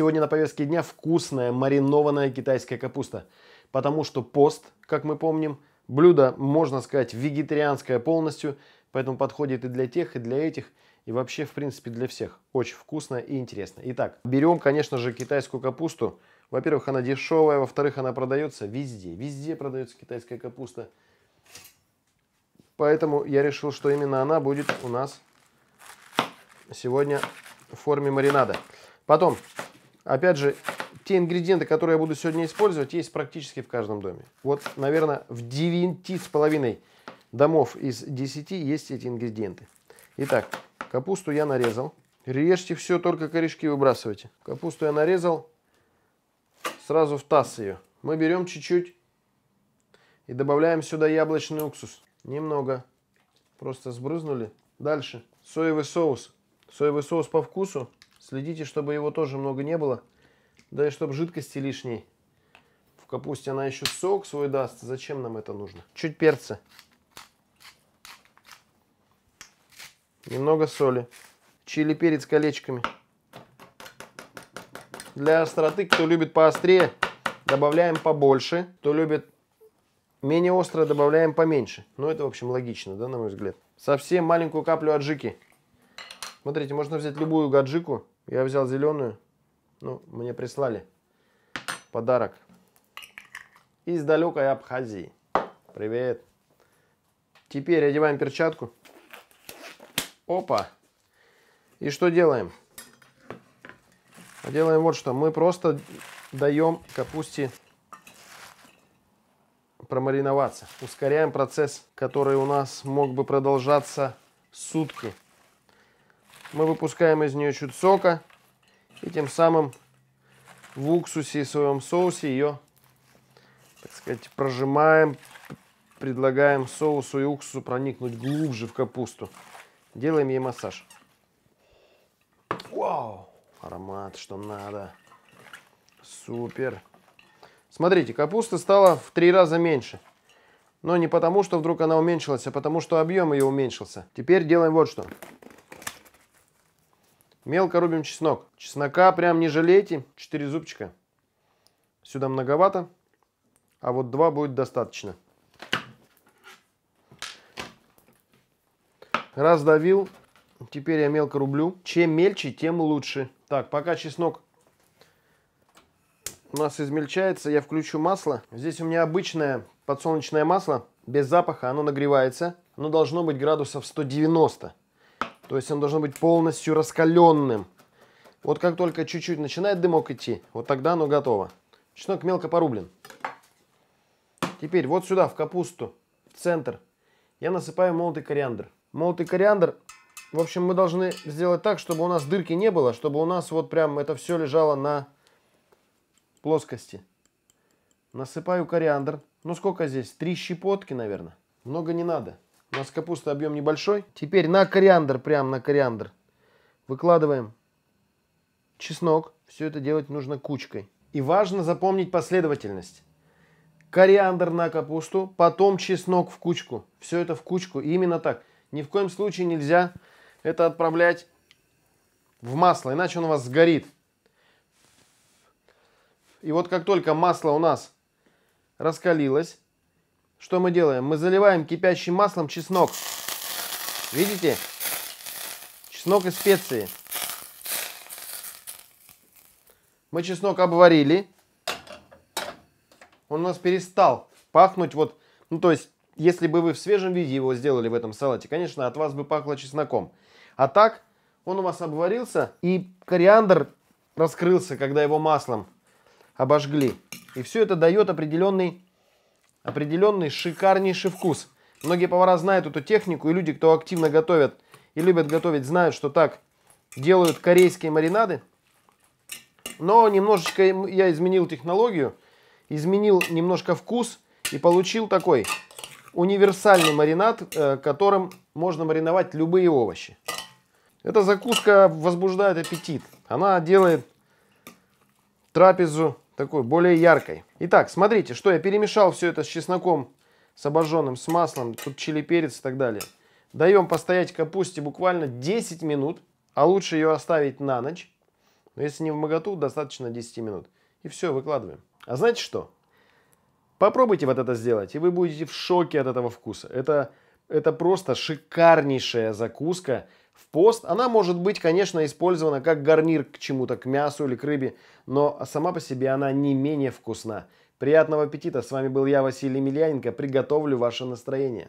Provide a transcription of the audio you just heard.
Сегодня на повестке дня вкусная маринованная китайская капуста. Потому что пост, как мы помним, блюдо, можно сказать, вегетарианское полностью, поэтому подходит и для тех, и для этих, и вообще, в принципе, для всех. Очень вкусно и интересно. Итак, берем, конечно же, китайскую капусту. Во-первых, она дешевая, во-вторых, она продается везде. Везде продается китайская капуста. Поэтому я решил, что именно она будет у нас сегодня в форме маринада. Потом Опять же, те ингредиенты, которые я буду сегодня использовать, есть практически в каждом доме. Вот, наверное, в 9,5 домов из 10 есть эти ингредиенты. Итак, капусту я нарезал. Режьте все, только корешки выбрасывайте. Капусту я нарезал, сразу в таз ее. Мы берем чуть-чуть и добавляем сюда яблочный уксус. Немного. Просто сбрызнули. Дальше. Соевый соус. Соевый соус по вкусу. Следите, чтобы его тоже много не было. Да и чтобы жидкости лишней. В капусте она еще сок свой даст. Зачем нам это нужно? Чуть перца. Немного соли. Чили перец колечками. Для остроты, кто любит поострее, добавляем побольше. Кто любит менее остро, добавляем поменьше. Но ну, это, в общем, логично, да, на мой взгляд. Совсем маленькую каплю аджики. Смотрите, можно взять любую гаджику я взял зеленую. Ну, мне прислали подарок. Из далекой Абхазии. Привет. Теперь одеваем перчатку. Опа. И что делаем? Делаем вот что. Мы просто даем капусте промариноваться. Ускоряем процесс, который у нас мог бы продолжаться сутки мы выпускаем из нее чуть сока и тем самым в уксусе и своем соусе ее, так сказать, прожимаем, предлагаем соусу и уксусу проникнуть глубже в капусту. Делаем ей массаж. Вау! Аромат, что надо. Супер! Смотрите, капуста стала в три раза меньше. Но не потому, что вдруг она уменьшилась, а потому, что объем ее уменьшился. Теперь делаем вот что. Мелко рубим чеснок. Чеснока прям не жалейте. 4 зубчика. Сюда многовато. А вот 2 будет достаточно. Раздавил. Теперь я мелко рублю. Чем мельче, тем лучше. Так, пока чеснок у нас измельчается, я включу масло. Здесь у меня обычное подсолнечное масло, без запаха, оно нагревается. Оно должно быть градусов 190. То есть оно должно быть полностью раскаленным. Вот как только чуть-чуть начинает дымок идти, вот тогда оно готово. Чеснок мелко порублен. Теперь вот сюда, в капусту, в центр, я насыпаю молотый кориандр. Молотый кориандр, в общем, мы должны сделать так, чтобы у нас дырки не было, чтобы у нас вот прям это все лежало на плоскости. Насыпаю кориандр. Ну сколько здесь? Три щепотки, наверное. Много не надо. У нас капуста объем небольшой. Теперь на кориандр, прям на кориандр. Выкладываем чеснок. Все это делать нужно кучкой. И важно запомнить последовательность. Кориандр на капусту, потом чеснок в кучку. Все это в кучку. И именно так. Ни в коем случае нельзя это отправлять в масло, иначе он у вас сгорит. И вот как только масло у нас раскалилось, что мы делаем? Мы заливаем кипящим маслом чеснок. Видите? Чеснок и специи. Мы чеснок обварили. Он у нас перестал пахнуть вот... Ну, то есть, если бы вы в свежем виде его сделали в этом салате, конечно, от вас бы пахло чесноком. А так, он у вас обварился, и кориандр раскрылся, когда его маслом обожгли. И все это дает определенный определенный шикарнейший вкус. Многие повара знают эту технику, и люди, кто активно готовят и любят готовить, знают, что так делают корейские маринады. Но немножечко я изменил технологию, изменил немножко вкус и получил такой универсальный маринад, э, которым можно мариновать любые овощи. Эта закуска возбуждает аппетит. Она делает трапезу такой более яркой. Итак, смотрите, что я перемешал все это с чесноком, с обожженным, с маслом, тут чили перец и так далее. Даем постоять капусте буквально 10 минут, а лучше ее оставить на ночь. Но если не в моготу, достаточно 10 минут. И все, выкладываем. А знаете что? Попробуйте вот это сделать, и вы будете в шоке от этого вкуса. Это, это просто шикарнейшая закуска в пост. Она может быть, конечно, использована как гарнир к чему-то, к мясу или к рыбе, но сама по себе она не менее вкусна. Приятного аппетита! С вами был я, Василий Емельяненко. Приготовлю ваше настроение.